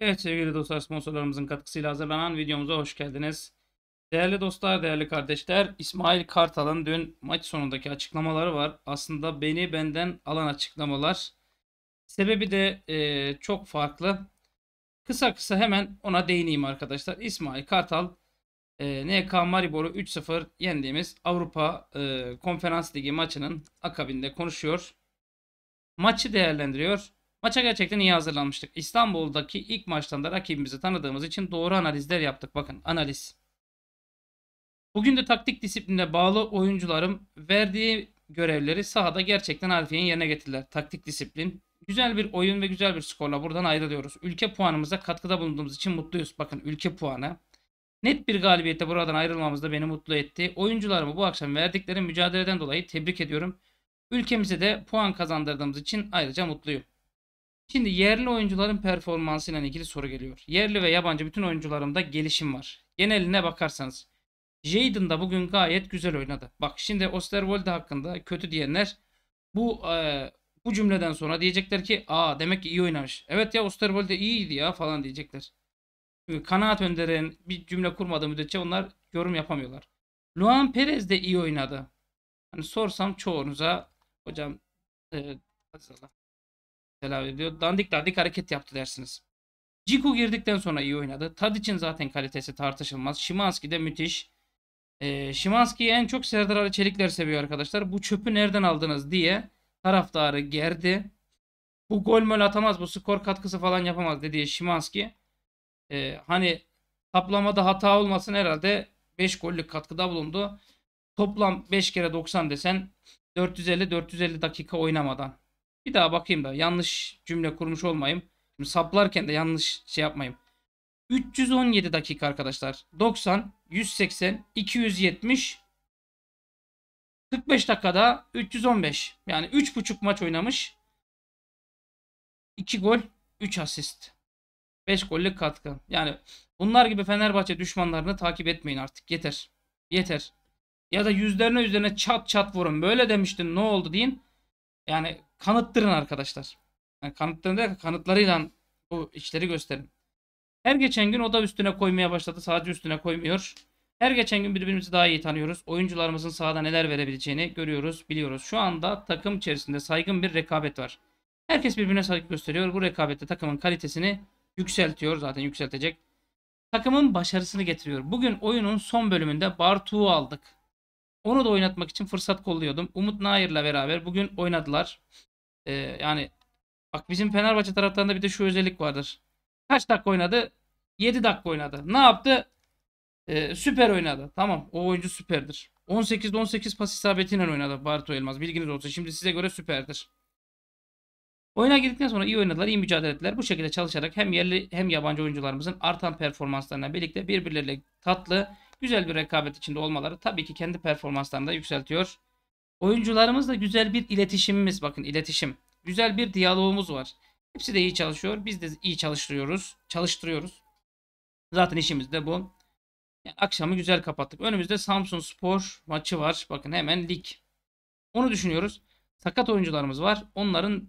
Evet sevgili dostlar sponsorlarımızın katkısıyla hazırlanan videomuza hoş geldiniz. Değerli dostlar, değerli kardeşler, İsmail Kartal'ın dün maç sonundaki açıklamaları var. Aslında beni benden alan açıklamalar. Sebebi de e, çok farklı. Kısa kısa hemen ona değineyim arkadaşlar. İsmail Kartal, e, NK Maribor'u 3-0 yendiğimiz Avrupa e, Konferans Ligi maçının akabinde konuşuyor. Maçı değerlendiriyor Maça gerçekten iyi hazırlanmıştık. İstanbul'daki ilk maçtan da rakibimizi tanıdığımız için doğru analizler yaptık. Bakın analiz. Bugün de taktik disipline bağlı oyuncularım verdiği görevleri sahada gerçekten harfiyen yerine getirdiler. Taktik disiplin. Güzel bir oyun ve güzel bir skorla buradan ayrılıyoruz. Ülke puanımıza katkıda bulunduğumuz için mutluyuz. Bakın ülke puanı. Net bir galibiyette buradan ayrılmamız da beni mutlu etti. Oyuncularımı bu akşam verdikleri mücadeleden dolayı tebrik ediyorum. Ülkemize de puan kazandırdığımız için ayrıca mutluyum. Şimdi yerli oyuncuların performansıyla ilgili soru geliyor. Yerli ve yabancı bütün oyuncularımda gelişim var. Geneline bakarsanız. Jadon da bugün gayet güzel oynadı. Bak şimdi Osterwolde hakkında kötü diyenler bu e, bu cümleden sonra diyecekler ki aa demek ki iyi oynamış. Evet ya Osterwolde iyiydi ya falan diyecekler. Çünkü kanaat önderen bir cümle kurmadığı müddetçe onlar yorum yapamıyorlar. Luan Perez de iyi oynadı. Hani sorsam çoğunuza hocam e, Selam ediyor. Dandik dandik hareket yaptı dersiniz. Ciku girdikten sonra iyi oynadı. Tad için zaten kalitesi tartışılmaz. Şimanski de müthiş. E, ee, Şimanski'yi en çok Serdar Ali Çelikler seviyor arkadaşlar. Bu çöpü nereden aldınız diye taraftarı gerdi. Bu gol mü atamaz, bu skor katkısı falan yapamaz dediği Şimanski. E, hani taplamada hata olmasın herhalde 5 gollük katkıda bulundu. Toplam 5 kere 90 desen 450-450 dakika oynamadan. Bir daha bakayım da yanlış cümle kurmuş olmayayım. Şimdi saplarken de yanlış şey yapmayayım. 317 dakika arkadaşlar. 90, 180, 270, 45 dakikada 315. Yani 3,5 maç oynamış. 2 gol, 3 asist. 5 gollük katkı. Yani bunlar gibi Fenerbahçe düşmanlarını takip etmeyin artık. Yeter. Yeter. Ya da yüzlerine üzerine çat çat vurun. Böyle demiştin ne oldu deyin. Yani kanıttırın arkadaşlar. Yani kanıttırın derken kanıtlarıyla bu işleri gösterin. Her geçen gün o da üstüne koymaya başladı. Sadece üstüne koymuyor. Her geçen gün birbirimizi daha iyi tanıyoruz. Oyuncularımızın sahada neler verebileceğini görüyoruz, biliyoruz. Şu anda takım içerisinde saygın bir rekabet var. Herkes birbirine saygı gösteriyor. Bu rekabette takımın kalitesini yükseltiyor. Zaten yükseltecek. Takımın başarısını getiriyor. Bugün oyunun son bölümünde Bartu'u aldık. Onu da oynatmak için fırsat kolluyordum. Umut Nair'la beraber bugün oynadılar. Ee, yani bak bizim Fenerbahçe taraftarında bir de şu özellik vardır. Kaç dakika oynadı? 7 dakika oynadı. Ne yaptı? Ee, süper oynadı. Tamam o oyuncu süperdir. 18'de 18 pas isabetiyle oynadı Bartu Elmas. Bilginiz olsun. Şimdi size göre süperdir. Oyuna girdikten sonra iyi oynadılar, iyi mücadele ettiler. Bu şekilde çalışarak hem yerli hem yabancı oyuncularımızın artan performanslarına birlikte birbirleriyle tatlı, güzel bir rekabet içinde olmaları tabii ki kendi performanslarını da yükseltiyor. Oyuncularımızla güzel bir iletişimimiz bakın iletişim. Güzel bir diyalogumuz var. Hepsi de iyi çalışıyor. Biz de iyi çalıştırıyoruz. Çalıştırıyoruz. Zaten işimiz de bu. Yani akşamı güzel kapattık. Önümüzde Samsun Spor maçı var. Bakın hemen lig. Onu düşünüyoruz. Sakat oyuncularımız var. Onların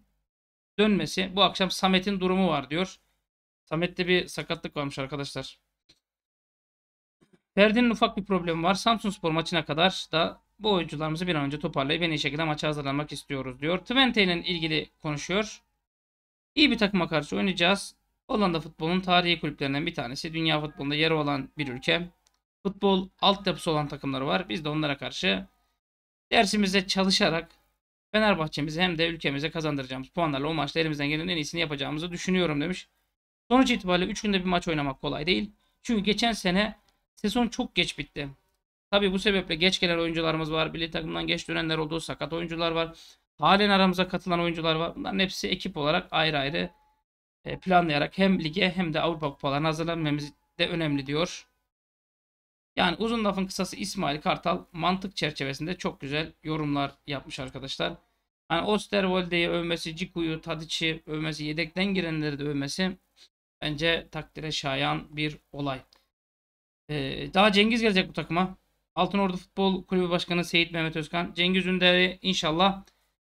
dönmesi. Bu akşam Samet'in durumu var diyor. Samet'te bir sakatlık varmış arkadaşlar. Ferdi'nin ufak bir problemi var. Samsun Spor maçına kadar da bu oyuncularımızı bir an önce toparlayıp en iyi şekilde maça hazırlanmak istiyoruz diyor. Twente ile ilgili konuşuyor. İyi bir takıma karşı oynayacağız. Hollanda futbolun tarihi kulüplerinden bir tanesi. Dünya futbolunda yeri olan bir ülke. Futbol altyapısı olan takımları var. Biz de onlara karşı dersimize çalışarak Fenerbahçe'mizi hem de ülkemize kazandıracağımız puanlarla o maçta elimizden gelen en iyisini yapacağımızı düşünüyorum demiş. Sonuç itibariyle 3 günde bir maç oynamak kolay değil. Çünkü geçen sene sezon çok geç bitti. Tabi bu sebeple geç gelen oyuncularımız var. Milli takımdan geç dönenler olduğu Sakat oyuncular var. Halen aramıza katılan oyuncular var. Bunların hepsi ekip olarak ayrı ayrı e, planlayarak hem lige hem de Avrupa kupalarına hazırlanmamız de önemli diyor. Yani uzun lafın kısası İsmail Kartal mantık çerçevesinde çok güzel yorumlar yapmış arkadaşlar. Yani Osterwolde'yi övmesi, Ciku'yu, Tadic'i övmesi, yedekten girenleri de övmesi bence takdire şayan bir olay. Ee, daha Cengiz gelecek bu takıma. Altınordu Futbol Kulübü Başkanı Seyit Mehmet Özkan. Cengiz Ünder'i inşallah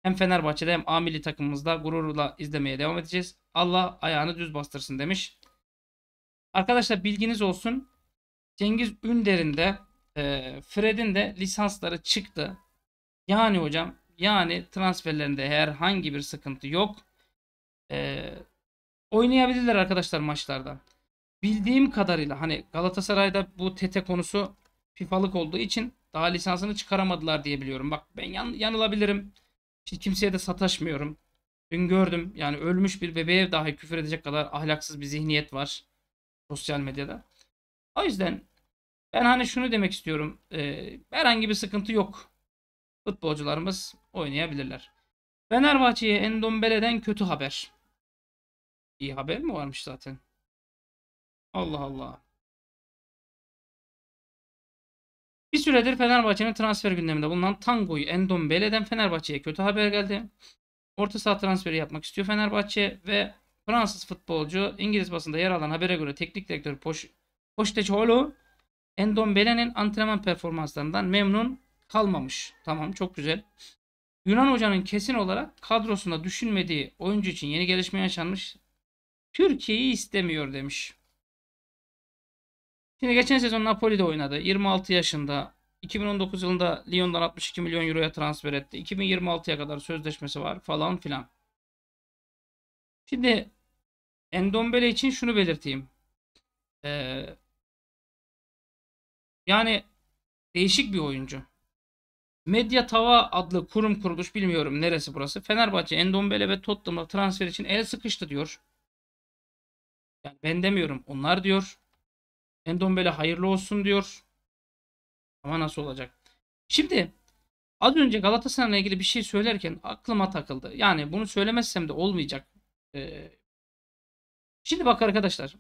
hem Fenerbahçe'de hem A takımımızda gururla izlemeye devam edeceğiz. Allah ayağını düz bastırsın demiş. Arkadaşlar bilginiz olsun. Cengiz Ünder'in de e, Fred'in de lisansları çıktı. Yani hocam yani transferlerinde herhangi bir sıkıntı yok. E, oynayabilirler arkadaşlar maçlarda. Bildiğim kadarıyla hani Galatasaray'da bu TT konusu FIFA'lık olduğu için daha lisansını çıkaramadılar diye biliyorum. Bak ben yan, yanılabilirim. Hiç kimseye de sataşmıyorum. Dün gördüm yani ölmüş bir bebeğe dahi küfür edecek kadar ahlaksız bir zihniyet var sosyal medyada. O yüzden ben hani şunu demek istiyorum. E, herhangi bir sıkıntı yok. Futbolcularımız oynayabilirler. Fenerbahçe'ye Endombele'den kötü haber. İyi haber mi varmış zaten? Allah Allah. Bir süredir Fenerbahçe'nin transfer gündeminde bulunan Tango'yu Endombele'den Fenerbahçe'ye kötü haber geldi. Orta saha transferi yapmak istiyor Fenerbahçe ve Fransız futbolcu İngiliz basında yer alan habere göre teknik direktör Poş Postecoglou Endombele'nin antrenman performanslarından memnun kalmamış. Tamam çok güzel. Yunan hocanın kesin olarak kadrosunda düşünmediği oyuncu için yeni gelişme yaşanmış. Türkiye'yi istemiyor demiş. Şimdi geçen sezon Napoli'de oynadı. 26 yaşında. 2019 yılında Lyon'dan 62 milyon euroya transfer etti. 2026'ya kadar sözleşmesi var falan filan. Şimdi Endombele için şunu belirteyim. Ee, yani değişik bir oyuncu. Medya Tava adlı kurum kuruluş bilmiyorum neresi burası. Fenerbahçe, Endombele ve Tottenham'a transfer için el sıkıştı diyor. Yani ben demiyorum onlar diyor. Endombele hayırlı olsun diyor. Ama nasıl olacak? Şimdi az önce Galatasaray'la ilgili bir şey söylerken aklıma takıldı. Yani bunu söylemezsem de olmayacak. Ee, şimdi bak arkadaşlar.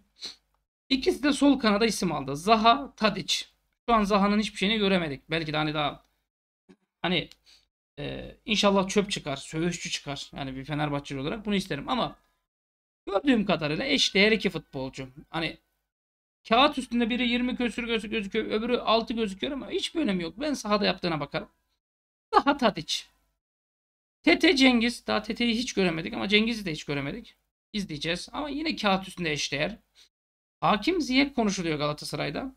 İkisi de sol kanada isim aldı. Zaha, Tadic. Şu an Zaha'nın hiçbir şeyini göremedik. Belki de hani daha hani e, inşallah çöp çıkar, sövüşçü çıkar. Yani bir Fenerbahçeli olarak bunu isterim ama gördüğüm kadarıyla eş değer iki futbolcu. Hani Kağıt üstünde biri 20 küsür gözüküyor, öbürü 6 gözüküyor ama hiçbir önemi yok. Ben sahada yaptığına bakarım. Daha Tadic. Tete Cengiz. Daha Tete'yi hiç göremedik ama Cengiz'i de hiç göremedik. İzleyeceğiz. Ama yine kağıt üstünde eşdeğer. Hakim Ziyek konuşuluyor Galatasaray'da.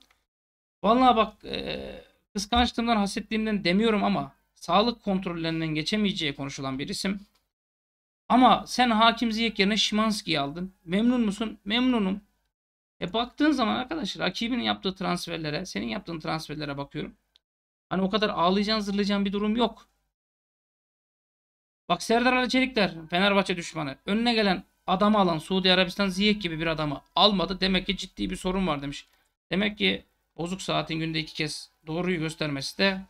Vallahi bak e, kıskançlığımdan, hasetliğimden demiyorum ama sağlık kontrollerinden geçemeyeceği konuşulan bir isim. Ama sen Hakim Ziyek yerine Şimanski'yi aldın. Memnun musun? Memnunum. E baktığın zaman arkadaşlar rakibinin yaptığı transferlere, senin yaptığın transferlere bakıyorum. Hani o kadar ağlayacağın zırlayacağın bir durum yok. Bak Serdar Ali Çelikler Fenerbahçe düşmanı. Önüne gelen adamı alan Suudi Arabistan Ziyek gibi bir adamı almadı. Demek ki ciddi bir sorun var demiş. Demek ki bozuk saatin günde iki kez doğruyu göstermesi de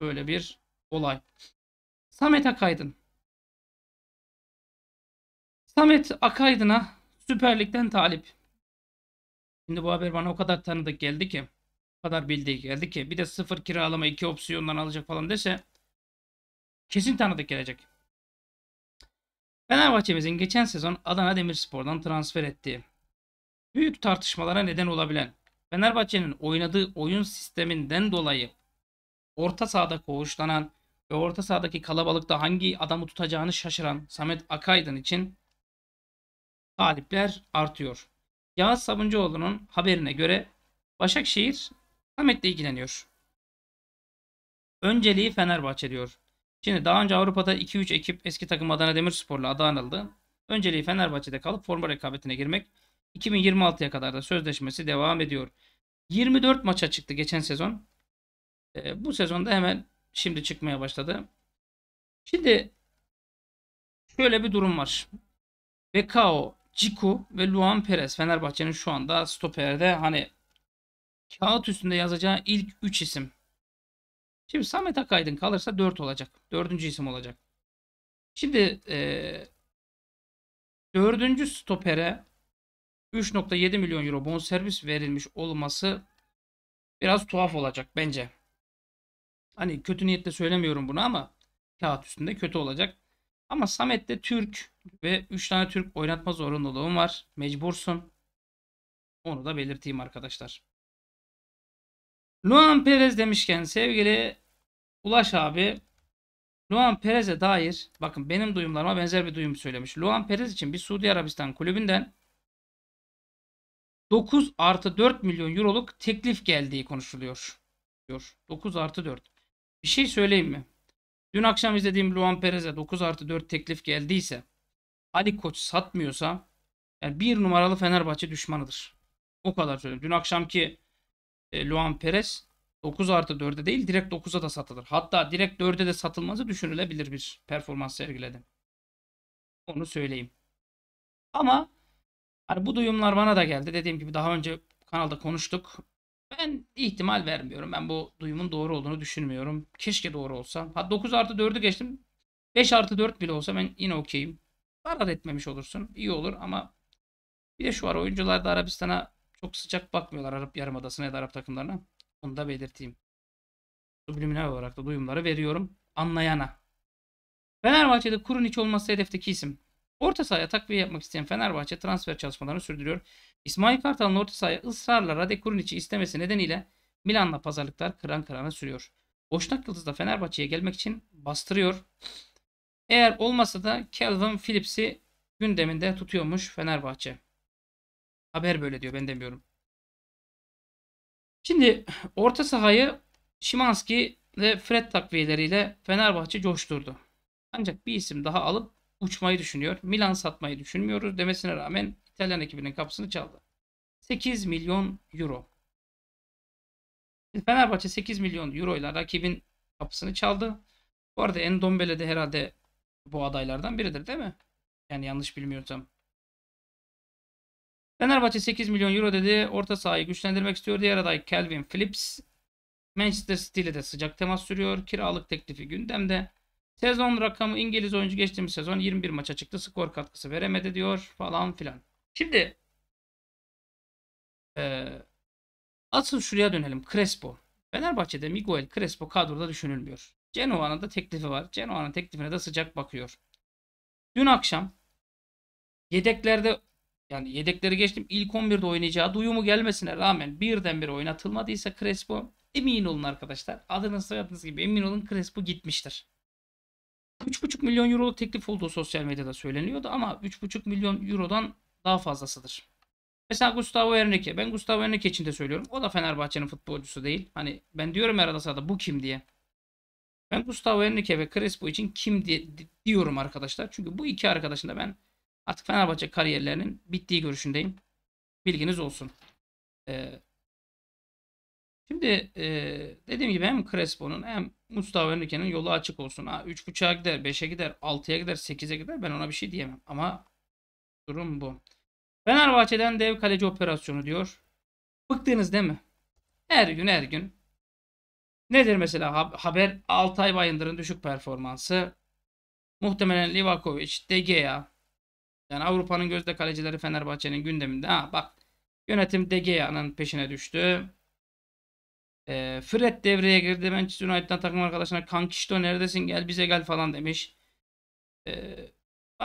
böyle bir olay. Samet Akaydın. Samet Akaydın'a Süper Lig'den talip. Şimdi bu haber bana o kadar tanıdık geldi ki. O kadar bildiği geldi ki. Bir de sıfır kiralama iki opsiyondan alacak falan dese. Kesin tanıdık gelecek. Fenerbahçe'mizin geçen sezon Adana Demirspor'dan transfer ettiği. Büyük tartışmalara neden olabilen Fenerbahçe'nin oynadığı oyun sisteminden dolayı orta sahada koğuşlanan ve orta sahadaki kalabalıkta hangi adamı tutacağını şaşıran Samet Akaydın için talipler artıyor. Yağız Sabuncuoğlu'nun haberine göre Başakşehir Samet'le ilgileniyor. Önceliği Fenerbahçe diyor. Şimdi daha önce Avrupa'da 2-3 ekip eski takım Adana Demirspor'la adı anıldı. Önceliği Fenerbahçe'de kalıp forma rekabetine girmek. 2026'ya kadar da sözleşmesi devam ediyor. 24 maça çıktı geçen sezon. E, bu sezonda hemen şimdi çıkmaya başladı. Şimdi şöyle bir durum var. Bekao Ciku ve Luan Perez Fenerbahçe'nin şu anda stoperde hani kağıt üstünde yazacağı ilk 3 isim. Şimdi Samet Akaydın kalırsa 4 olacak. 4. isim olacak. Şimdi e, 4. stopere 3.7 milyon euro bonservis verilmiş olması biraz tuhaf olacak bence. Hani kötü niyetle söylemiyorum bunu ama kağıt üstünde kötü olacak. Ama Samet de Türk ve 3 tane Türk oynatma zorunluluğum var. Mecbursun. Onu da belirteyim arkadaşlar. Luan Perez demişken sevgili Ulaş abi Luan Perez'e dair bakın benim duyumlarıma benzer bir duyum söylemiş. Luan Perez için bir Suudi Arabistan kulübünden 9 artı 4 milyon euroluk teklif geldiği konuşuluyor. Diyor. 9 artı 4. Bir şey söyleyeyim mi? Dün akşam izlediğim Luan Perez'e 9 artı 4 teklif geldiyse Ali Koç satmıyorsa yani bir numaralı Fenerbahçe düşmanıdır. O kadar söyleyeyim. Dün akşamki e, Luan Perez 9 artı 4'e değil direkt 9'a da satılır. Hatta direkt 4'e de satılması düşünülebilir bir performans sergiledi. Onu söyleyeyim. Ama hani bu duyumlar bana da geldi. Dediğim gibi daha önce kanalda konuştuk. Ben ihtimal vermiyorum. Ben bu duyumun doğru olduğunu düşünmüyorum. Keşke doğru olsa. Ha 9 artı 4'ü geçtim. 5 artı 4 bile olsa ben yine okeyim. Zarar etmemiş olursun. İyi olur ama bir de şu var. Oyuncular da Arabistan'a çok sıcak bakmıyorlar. Arap Yarımadası'na ya da Arap takımlarına. Onu da belirteyim. Subliminal olarak da duyumları veriyorum. Anlayana. Fenerbahçe'de hiç olmazsa hedefteki isim. Orta sahaya takviye yapmak isteyen Fenerbahçe transfer çalışmalarını sürdürüyor. İsmail Kartal'ın orta sahaya ısrarla Rade Kurniç'i istemesi nedeniyle Milan'la pazarlıklar kıran kırana sürüyor. Boşnak Yıldız da Fenerbahçe'ye gelmek için bastırıyor. Eğer olmasa da Calvin Phillips'i gündeminde tutuyormuş Fenerbahçe. Haber böyle diyor ben demiyorum. Şimdi orta sahayı Şimanski ve Fred takviyeleriyle Fenerbahçe coşturdu. Ancak bir isim daha alıp uçmayı düşünüyor. Milan satmayı düşünmüyoruz demesine rağmen İtalyan ekibinin kapısını çaldı. 8 milyon euro. Fenerbahçe 8 milyon euro ile rakibin kapısını çaldı. Bu arada Endombele de herhalde bu adaylardan biridir değil mi? Yani yanlış bilmiyorsam. Fenerbahçe 8 milyon euro dedi. Orta sahayı güçlendirmek istiyor. Diğer aday Calvin Phillips. Manchester City ile de sıcak temas sürüyor. Kiralık teklifi gündemde. Sezon rakamı İngiliz oyuncu geçtiğimiz sezon 21 maça çıktı. Skor katkısı veremedi diyor falan filan. Şimdi e, asıl şuraya dönelim. Crespo. Fenerbahçe'de Miguel Crespo kadroda düşünülmüyor. Genoa'nın da teklifi var. Genoa'nın teklifine de sıcak bakıyor. Dün akşam yedeklerde yani yedekleri geçtim ilk 11'de oynayacağı duyumu gelmesine rağmen birdenbire oynatılmadıysa Crespo emin olun arkadaşlar adınız soyadınız gibi emin olun Crespo gitmiştir. 3,5 milyon euro teklif olduğu sosyal medyada söyleniyordu ama 3,5 milyon eurodan daha fazlasıdır. Mesela Gustavo Henrique. Ben Gustavo Henrique için de söylüyorum. O da Fenerbahçe'nin futbolcusu değil. Hani ben diyorum herhalde sırada bu kim diye. Ben Gustavo Henrique ve Crespo için kim diye diyorum arkadaşlar. Çünkü bu iki arkadaşın da ben artık Fenerbahçe kariyerlerinin bittiği görüşündeyim. Bilginiz olsun. Ee, şimdi e, dediğim gibi hem Crespo'nun hem Gustavo Henrique'nin yolu açık olsun. Ha, 3.5'a gider, 5'e gider, 6'ya gider, 8'e gider ben ona bir şey diyemem. Ama Durum bu. Fenerbahçe'den dev kaleci operasyonu diyor. Bıktınız değil mi? Her gün her gün. Nedir mesela haber Altay Bayındır'ın düşük performansı? Muhtemelen Livakovic, De Gea. Yani Avrupa'nın gözde kalecileri Fenerbahçe'nin gündeminde. Ha bak yönetim De Gea'nın peşine düştü. E, Fred devreye girdi. Manchester United'dan takım arkadaşına Kankişto neredesin gel bize gel falan demiş. E,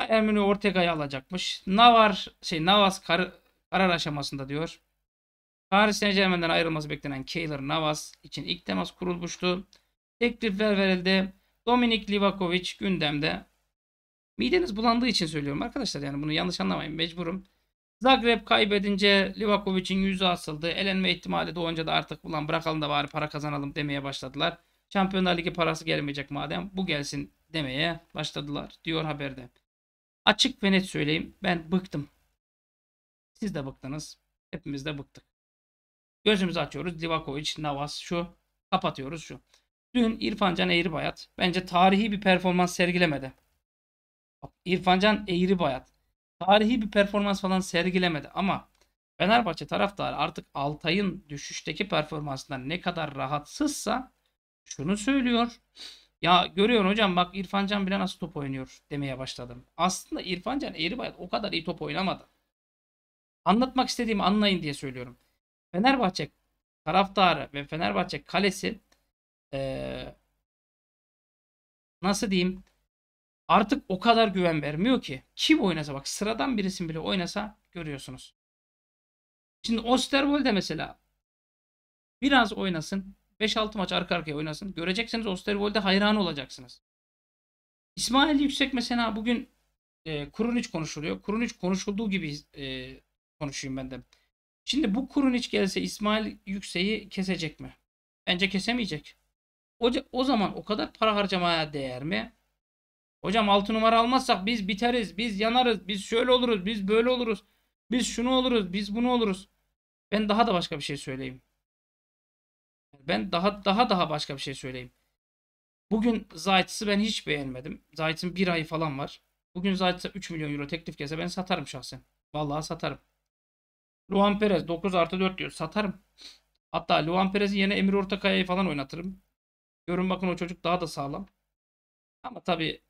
Ermeni Ortega'yı alacakmış. Navar şey Navas kar, karar aşamasında diyor. Paris Saint Germain'den ayrılması beklenen Keylor Navas için ilk temas kurulmuştu. Teklifler verildi. Dominik Livakovic gündemde. Mideniz bulandığı için söylüyorum arkadaşlar yani bunu yanlış anlamayın mecburum. Zagreb kaybedince Livakovic'in yüzü asıldı. Elenme ihtimali doğunca da artık ulan bırakalım da bari para kazanalım demeye başladılar. Şampiyonlar Ligi parası gelmeyecek madem bu gelsin demeye başladılar diyor haberde. Açık ve net söyleyeyim. Ben bıktım. Siz de bıktınız. Hepimiz de bıktık. Gözümüzü açıyoruz. Divakovic, Navas şu. Kapatıyoruz şu. Dün İrfancan Eğribayat bence tarihi bir performans sergilemedi. Bak, İrfancan Eğribayat tarihi bir performans falan sergilemedi ama Fenerbahçe taraftarı artık Altay'ın düşüşteki performansından ne kadar rahatsızsa şunu söylüyor. Ya görüyorsun hocam bak İrfan Can bile nasıl top oynuyor demeye başladım. Aslında İrfan Can Eribayat o kadar iyi top oynamadı. Anlatmak istediğimi anlayın diye söylüyorum. Fenerbahçe taraftarı ve Fenerbahçe kalesi ee, nasıl diyeyim artık o kadar güven vermiyor ki. Kim oynasa bak sıradan birisi bile oynasa görüyorsunuz. Şimdi Osterwold de mesela biraz oynasın 5-6 maç arka arkaya oynasın. Göreceksiniz Osterwold'e hayran olacaksınız. İsmail Yüksek mesela bugün e, Kurunic konuşuluyor. Kurunic konuşulduğu gibi e, konuşayım ben de. Şimdi bu Kurunic gelse İsmail Yüksek'i kesecek mi? Bence kesemeyecek. O, o zaman o kadar para harcamaya değer mi? Hocam 6 numara almazsak biz biteriz, biz yanarız, biz şöyle oluruz, biz böyle oluruz, biz şunu oluruz, biz bunu oluruz. Ben daha da başka bir şey söyleyeyim ben daha daha daha başka bir şey söyleyeyim. Bugün Zayt'sı ben hiç beğenmedim. Zayt'ın bir ayı falan var. Bugün Zayt'sa 3 milyon euro teklif gelse ben satarım şahsen. Vallahi satarım. Luan Perez 9 artı 4 diyor. Satarım. Hatta Luan Perez'in yerine Emir Ortakaya'yı falan oynatırım. Görün bakın o çocuk daha da sağlam. Ama tabii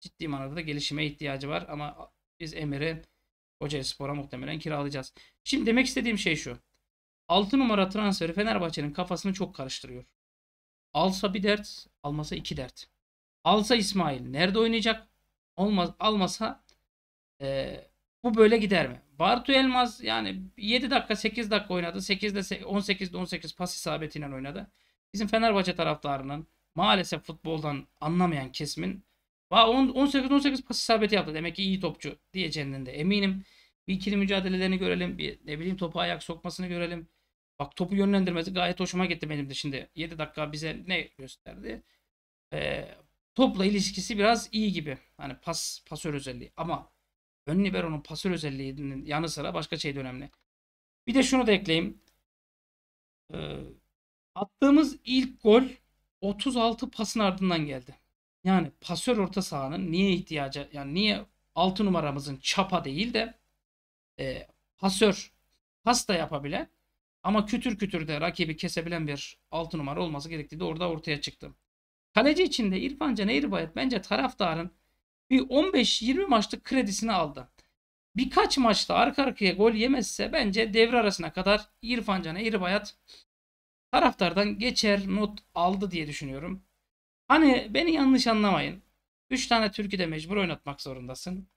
ciddi manada da gelişime ihtiyacı var. Ama biz Emir'i Kocaeli Spor'a muhtemelen kiralayacağız. Şimdi demek istediğim şey şu. 6 numara transferi Fenerbahçe'nin kafasını çok karıştırıyor. Alsa bir dert, almasa iki dert. Alsa İsmail nerede oynayacak? Olmaz, almasa e, bu böyle gider mi? Bartu Elmaz yani 7 dakika 8 dakika oynadı. 8'de 18'de 18 pas isabetiyle oynadı. Bizim Fenerbahçe taraftarının maalesef futboldan anlamayan kesimin 18-18 pas isabeti yaptı. Demek ki iyi topçu diyeceğinden de eminim. Bir ikili mücadelelerini görelim. Bir ne bileyim topa ayak sokmasını görelim. Bak topu yönlendirmesi gayet hoşuma gitti benim de şimdi. 7 dakika bize ne gösterdi? Ee, topla ilişkisi biraz iyi gibi. Hani pas pasör özelliği ama ön libero'nun pasör özelliğinin yanı sıra başka şey de önemli. Bir de şunu da ekleyeyim. Ee, attığımız ilk gol 36 pasın ardından geldi. Yani pasör orta sahanın niye ihtiyacı yani niye 6 numaramızın çapa değil de e, pasör pas da yapabilen ama kütür kütür de rakibi kesebilen bir 6 numara olması gerektiği de orada ortaya çıktı. Kaleci içinde de İrfan Can Eğribayat bence taraftarın bir 15-20 maçlık kredisini aldı. Birkaç maçta arka arkaya gol yemezse bence devre arasına kadar İrfan Can Eğribayat taraftardan geçer not aldı diye düşünüyorum. Hani beni yanlış anlamayın. 3 tane türkü de mecbur oynatmak zorundasın.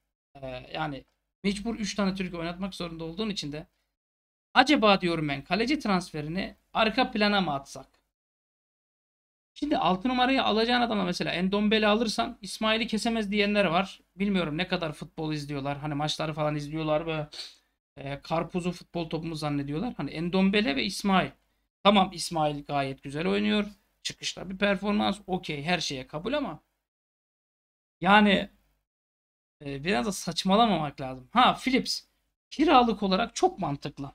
Ee, yani mecbur 3 tane türkü oynatmak zorunda olduğun için de Acaba diyorum ben kaleci transferini arka plana mı atsak? Şimdi 6 numarayı alacağın adama mesela Endombele alırsan İsmail'i kesemez diyenler var. Bilmiyorum ne kadar futbol izliyorlar. Hani maçları falan izliyorlar ve ee, karpuzu futbol topumu zannediyorlar. Hani Endombele ve İsmail. Tamam İsmail gayet güzel oynuyor. Çıkışta bir performans okey her şeye kabul ama yani e, biraz da saçmalamamak lazım. Ha Philips kiralık olarak çok mantıklı.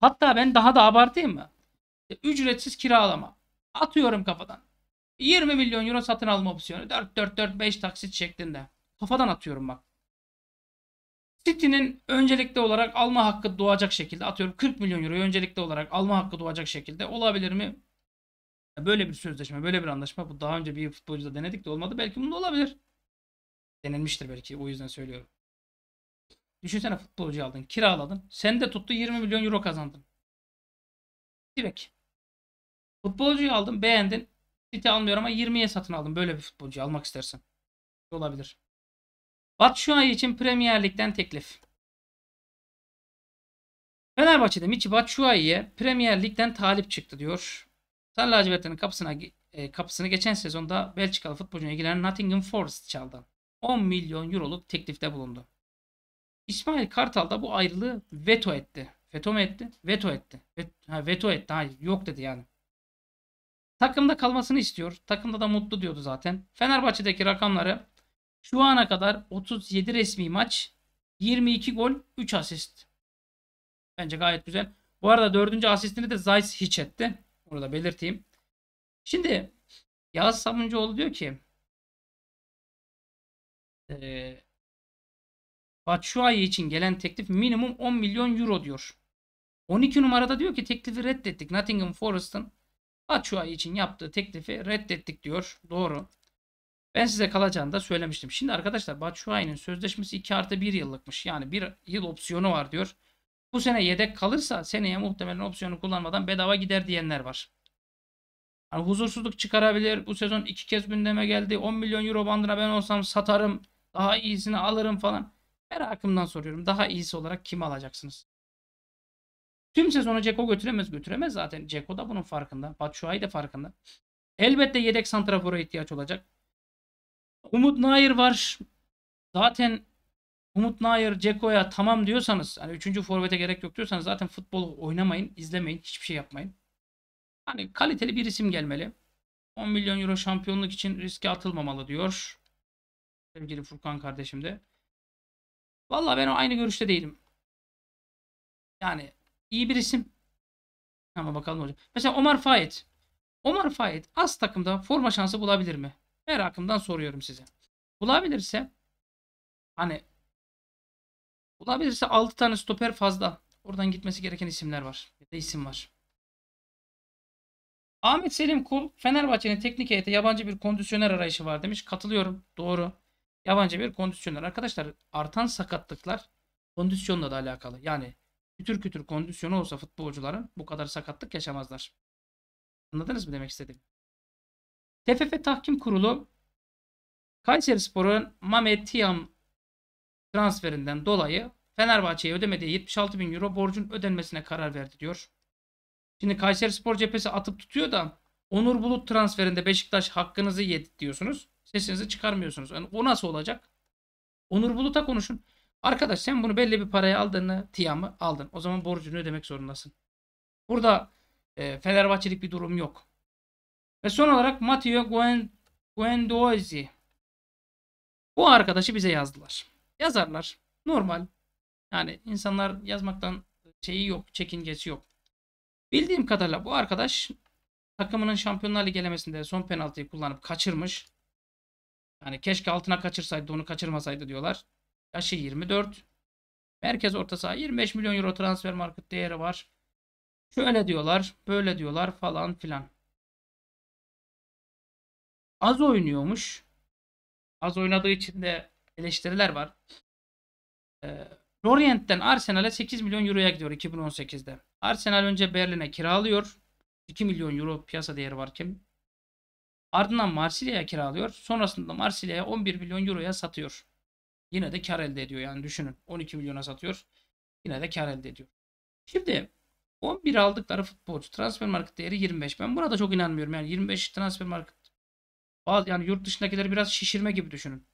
Hatta ben daha da abartayım mı? E, ücretsiz kiralama. Atıyorum kafadan. 20 milyon euro satın alma opsiyonu. 4 4 4 5 taksit şeklinde. Kafadan atıyorum bak. City'nin öncelikli olarak alma hakkı doğacak şekilde atıyorum 40 milyon euro öncelikli olarak alma hakkı doğacak şekilde olabilir mi? Böyle bir sözleşme, böyle bir anlaşma bu daha önce bir futbolcuda denedik de olmadı. Belki bunda olabilir. Denenmiştir belki o yüzden söylüyorum. Düşünsene futbolcu aldın, kiraladın. Sen de tuttu 20 milyon euro kazandın. Direkt. Futbolcuyu aldın, beğendin. City almıyorum ama 20'ye satın aldım. Böyle bir futbolcu almak istersen. Olabilir. Bat şu Batshuayi için Premier Lig'den teklif. Fenerbahçe'de Michi Batshuayi'ye Premier Lig'den talip çıktı diyor. Sarı lacivertlerin kapısına e, kapısını geçen sezonda Belçikalı futbolcuya ilgilenen Nottingham Forest çaldı. 10 milyon euroluk teklifte bulundu. İsmail Kartal da bu ayrılığı veto etti. Veto mu etti? Veto etti. Vet, ha, veto etti. Hayır yok dedi yani. Takımda kalmasını istiyor. Takımda da mutlu diyordu zaten. Fenerbahçe'deki rakamları şu ana kadar 37 resmi maç 22 gol 3 asist. Bence gayet güzel. Bu arada 4. asistini de Zayt hiç etti. Onu da belirteyim. Şimdi Yağız Sabuncuoğlu diyor ki Batshuayi için gelen teklif minimum 10 milyon euro diyor. 12 numarada diyor ki teklifi reddettik. Nottingham Forest'ın Batshuayi için yaptığı teklifi reddettik diyor. Doğru. Ben size kalacağını da söylemiştim. Şimdi arkadaşlar Batshuayi'nin sözleşmesi 2 artı 1 yıllıkmış. Yani 1 yıl opsiyonu var diyor. Bu sene yedek kalırsa seneye muhtemelen opsiyonu kullanmadan bedava gider diyenler var. Yani huzursuzluk çıkarabilir. Bu sezon iki kez gündeme geldi. 10 milyon euro bandına ben olsam satarım. Daha iyisini alırım falan. Merakımdan soruyorum. Daha iyisi olarak kim alacaksınız? Tüm sezonu Ceko götüremez. Götüremez zaten. Ceko da bunun farkında. Batshuayi de farkında. Elbette yedek santrafora ihtiyaç olacak. Umut Nair var. Zaten Umut Nair, Ceko'ya tamam diyorsanız, hani 3. forvete gerek yok diyorsanız zaten futbol oynamayın, izlemeyin, hiçbir şey yapmayın. Hani kaliteli bir isim gelmeli. 10 milyon euro şampiyonluk için riske atılmamalı diyor. Sevgili Furkan kardeşim de. Valla ben o aynı görüşte değilim. Yani iyi bir isim. Ama bakalım hocam. Mesela Omar Fayet. Omar Fayet az takımda forma şansı bulabilir mi? Merakımdan soruyorum size. Bulabilirse hani bulabilirse 6 tane stoper fazla. Oradan gitmesi gereken isimler var. Ya da isim var. Ahmet Selim Kul Fenerbahçe'nin teknik heyeti yabancı bir kondisyoner arayışı var demiş. Katılıyorum. Doğru. Yabancı bir kondisyonlar Arkadaşlar artan sakatlıklar kondisyonla da alakalı. Yani kütür kütür kondisyonu olsa futbolcuların bu kadar sakatlık yaşamazlar. Anladınız mı demek istedim TFF Tahkim Kurulu Kayseri Spor'un Mame transferinden dolayı Fenerbahçe'ye ödemediği 76 bin euro borcun ödenmesine karar verdi diyor. Şimdi Kayseri Spor cephesi atıp tutuyor da Onur Bulut transferinde Beşiktaş hakkınızı yedi diyorsunuz. Sesinizi çıkarmıyorsunuz. Yani o nasıl olacak? Onur Bulut'a konuşun. Arkadaş sen bunu belli bir paraya aldın aldığını TİAM'ı aldın. O zaman borcunu ödemek zorundasın. Burada e, Fenerbahçelik bir durum yok. Ve son olarak Matteo Guen, Guendouzi. Bu arkadaşı bize yazdılar. Yazarlar. Normal. Yani insanlar yazmaktan şeyi yok. Çekingesi yok. Bildiğim kadarıyla bu arkadaş takımının Şampiyonlar Ligi elemesinde son penaltıyı kullanıp kaçırmış. Hani keşke altına kaçırsaydı onu kaçırmasaydı diyorlar. Yaşı 24. Merkez orta saha 25 milyon euro transfer market değeri var. Şöyle diyorlar, böyle diyorlar falan filan. Az oynuyormuş. Az oynadığı için de eleştiriler var. Ee, Lorient'ten Arsenal'e 8 milyon euroya gidiyor 2018'de. Arsenal önce Berlin'e kiralıyor. 2 milyon euro piyasa değeri varken Ardından Marsilya'ya kiralıyor. Sonrasında Marsilya'ya 11 milyon euroya satıyor. Yine de kar elde ediyor yani düşünün. 12 milyona satıyor. Yine de kar elde ediyor. Şimdi 11 aldıkları futbolcu transfer market değeri 25. Ben buna da çok inanmıyorum. Yani 25 transfer market bazı yani yurt dışındakileri biraz şişirme gibi düşünün.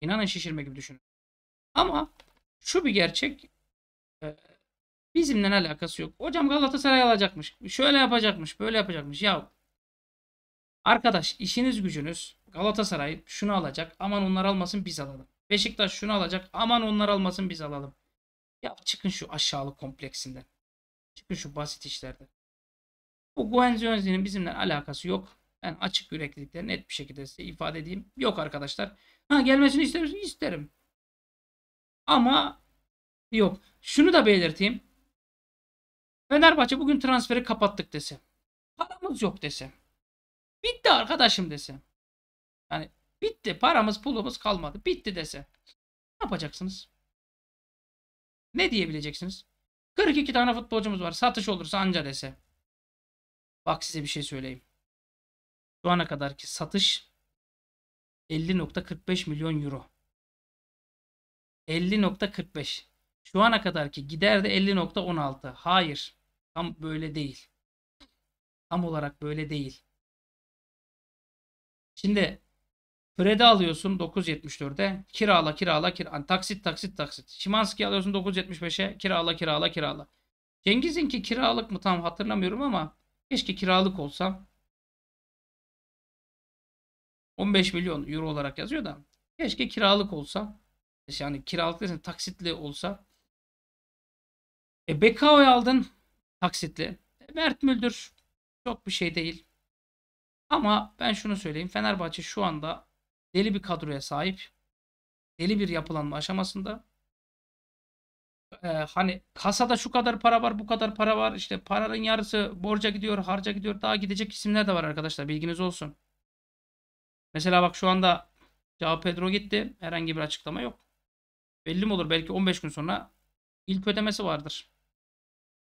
İnanın şişirme gibi düşünün. Ama şu bir gerçek ee, bizimle alakası yok. Hocam Galatasaray alacakmış. Şöyle yapacakmış, böyle yapacakmış. Ya Arkadaş işiniz gücünüz Galatasaray şunu alacak aman onlar almasın biz alalım. Beşiktaş şunu alacak aman onlar almasın biz alalım. Ya çıkın şu aşağılık kompleksinden. Çıkın şu basit işlerden. Bu Guenzionzi'nin bizimle alakası yok. Ben açık yüreklilikle net bir şekilde size ifade edeyim. Yok arkadaşlar. Ha gelmesini ister misin? İsterim. Ama yok. Şunu da belirteyim. Fenerbahçe bugün transferi kapattık dese. Paramız yok dese. Bitti arkadaşım dese. Yani bitti. Paramız pulumuz kalmadı. Bitti dese. Ne yapacaksınız? Ne diyebileceksiniz? 42 tane futbolcumuz var. Satış olursa anca dese. Bak size bir şey söyleyeyim. Şu ana kadarki satış 50.45 milyon euro. 50.45. Şu ana kadarki gider de 50.16. Hayır. Tam böyle değil. Tam olarak böyle değil. Şimdi kredi alıyorsun 9.74'e hani kirala kirala kirala taksit taksit taksit. Şimanski alıyorsun 9.75'e kirala kirala kirala. Cengiz'in ki kiralık mı tam hatırlamıyorum ama keşke kiralık olsam. 15 milyon euro olarak yazıyor da keşke kiralık olsa. Yani kiralık desin taksitli olsa. E Bekao'yu aldın taksitli. E, Mert Müldür çok bir şey değil. Ama ben şunu söyleyeyim. Fenerbahçe şu anda deli bir kadroya sahip. Deli bir yapılanma aşamasında. Ee, hani kasada şu kadar para var, bu kadar para var. İşte paranın yarısı borca gidiyor, harca gidiyor. Daha gidecek isimler de var arkadaşlar. Bilginiz olsun. Mesela bak şu anda Cao Pedro gitti. Herhangi bir açıklama yok. Belli mi olur? Belki 15 gün sonra ilk ödemesi vardır.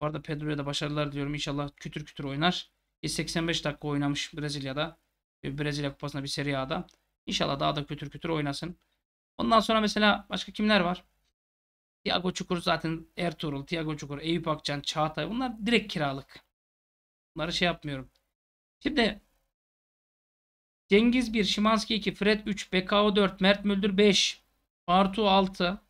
Bu arada Pedro'ya da başarılar diyorum. İnşallah kütür kütür oynar. 185 dakika oynamış Brezilya'da. Brezilya Kupası'nda bir Serie A'da. İnşallah daha da kötür kötür oynasın. Ondan sonra mesela başka kimler var? Tiago Çukur zaten Ertuğrul, Tiago Çukur, Eyüp Akcan, Çağatay bunlar direkt kiralık. Bunları şey yapmıyorum. Şimdi Cengiz 1, Şimanski 2, Fred 3, BKO 4, Mert Müldür 5, Artu 6,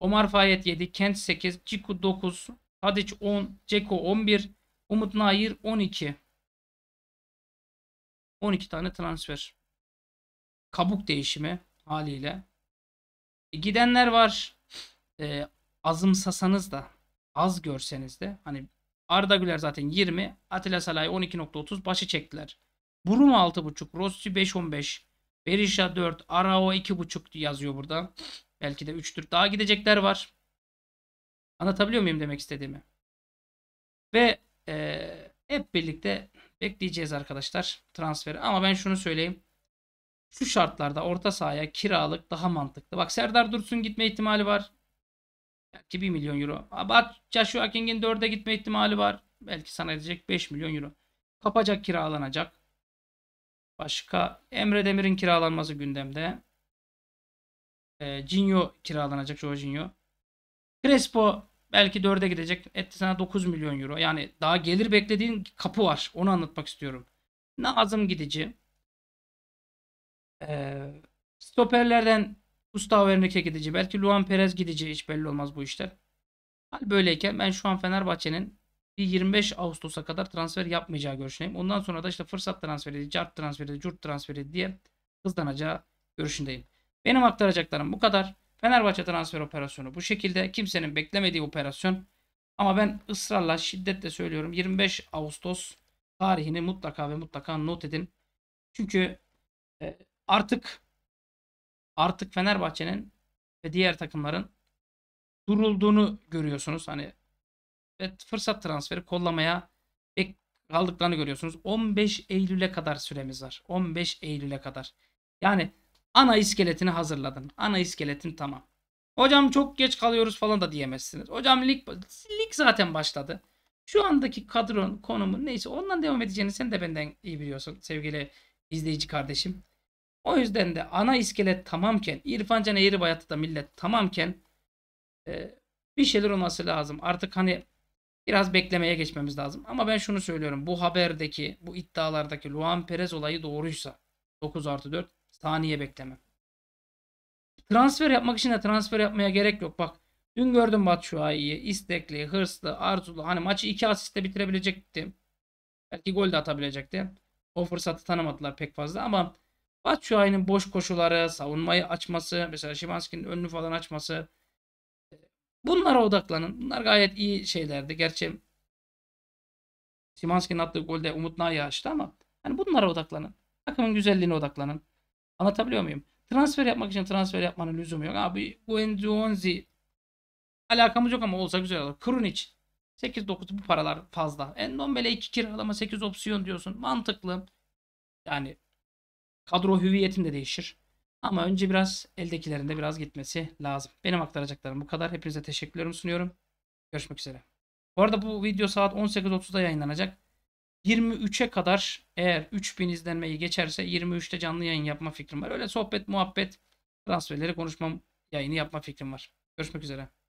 Omar Fayet 7, Kent 8, Ciku 9, Hadic 10, Ceko 11, Umut Nair 12. 12 tane transfer. Kabuk değişimi haliyle. E, gidenler var. E, azımsasanız da az görseniz de hani Arda Güler zaten 20, Atilla Salay 12.30 başı çektiler. Burum 6.5, Rossi 5.15, Berisha 4, Arao 2.5 yazıyor burada. Belki de 3'tür. Daha gidecekler var. Anlatabiliyor muyum demek istediğimi? Ve e, hep birlikte Bekleyeceğiz arkadaşlar transferi. Ama ben şunu söyleyeyim. Şu şartlarda orta sahaya kiralık daha mantıklı. Bak Serdar Dursun gitme ihtimali var. Belki 1 milyon euro. Batça şu Aking'in 4'e gitme ihtimali var. Belki sana edecek 5 milyon euro. Kapacak kiralanacak. Başka Emre Demir'in kiralanması gündemde. E, ee, Cinho kiralanacak Jorginho. Crespo Belki 4'e gidecek. Etti sana 9 milyon euro. Yani daha gelir beklediğin kapı var. Onu anlatmak istiyorum. Nazım Gidici. Ee, stoperlerden Gustavo Henrique gidici. Belki Luan Perez gidici. Hiç belli olmaz bu işler. Hal böyleyken ben şu an Fenerbahçe'nin 25 Ağustos'a kadar transfer yapmayacağı görüşündeyim. Ondan sonra da işte fırsat transferi, cart transferi, curt transferi diye hızlanacağı görüşündeyim. Benim aktaracaklarım bu kadar. Fenerbahçe transfer operasyonu bu şekilde. Kimsenin beklemediği operasyon. Ama ben ısrarla şiddetle söylüyorum 25 Ağustos tarihini mutlaka ve mutlaka not edin. Çünkü e, artık artık Fenerbahçe'nin ve diğer takımların durulduğunu görüyorsunuz. Hani ve fırsat transferi kollamaya kaldıklarını görüyorsunuz. 15 Eylül'e kadar süremiz var. 15 Eylül'e kadar. Yani Ana iskeletini hazırladın. Ana iskeletin tamam. Hocam çok geç kalıyoruz falan da diyemezsiniz. Hocam lig, lig zaten başladı. Şu andaki kadron konumu neyse ondan devam edeceğini sen de benden iyi biliyorsun sevgili izleyici kardeşim. O yüzden de ana iskelet tamamken İrfan Can Eğribayat'ta da millet tamamken e, bir şeyler olması lazım. Artık hani biraz beklemeye geçmemiz lazım. Ama ben şunu söylüyorum. Bu haberdeki, bu iddialardaki Luan Perez olayı doğruysa 9 artı 4 Saniye beklemem. Transfer yapmak için de transfer yapmaya gerek yok. Bak dün gördüm Batshuayi'yi. istekli, hırslı, arzulu. Hani maçı iki asiste bitirebilecekti. Belki gol de atabilecekti. O fırsatı tanımadılar pek fazla ama Batshuayi'nin boş koşuları, savunmayı açması, mesela Şimanski'nin önünü falan açması. Bunlara odaklanın. Bunlar gayet iyi şeylerdi. Gerçi Simanski'nin attığı golde Umut Naya açtı ama hani bunlara odaklanın. Takımın güzelliğine odaklanın. Anlatabiliyor muyum? Transfer yapmak için transfer yapmanın lüzumu yok. Abi Guendouzi alakamız yok ama olsa güzel olur. için 8-9 bu paralar fazla. Endombele 2 kiralama 8 opsiyon diyorsun. Mantıklı. Yani kadro hüviyetin de değişir. Ama önce biraz eldekilerinde biraz gitmesi lazım. Benim aktaracaklarım bu kadar. Hepinize teşekkürlerimi sunuyorum. Görüşmek üzere. Bu arada bu video saat 18.30'da yayınlanacak. 23'e kadar eğer 3000 izlenmeyi geçerse 23'te canlı yayın yapma fikrim var. Öyle sohbet, muhabbet, transferleri konuşmam yayını yapma fikrim var. Görüşmek üzere.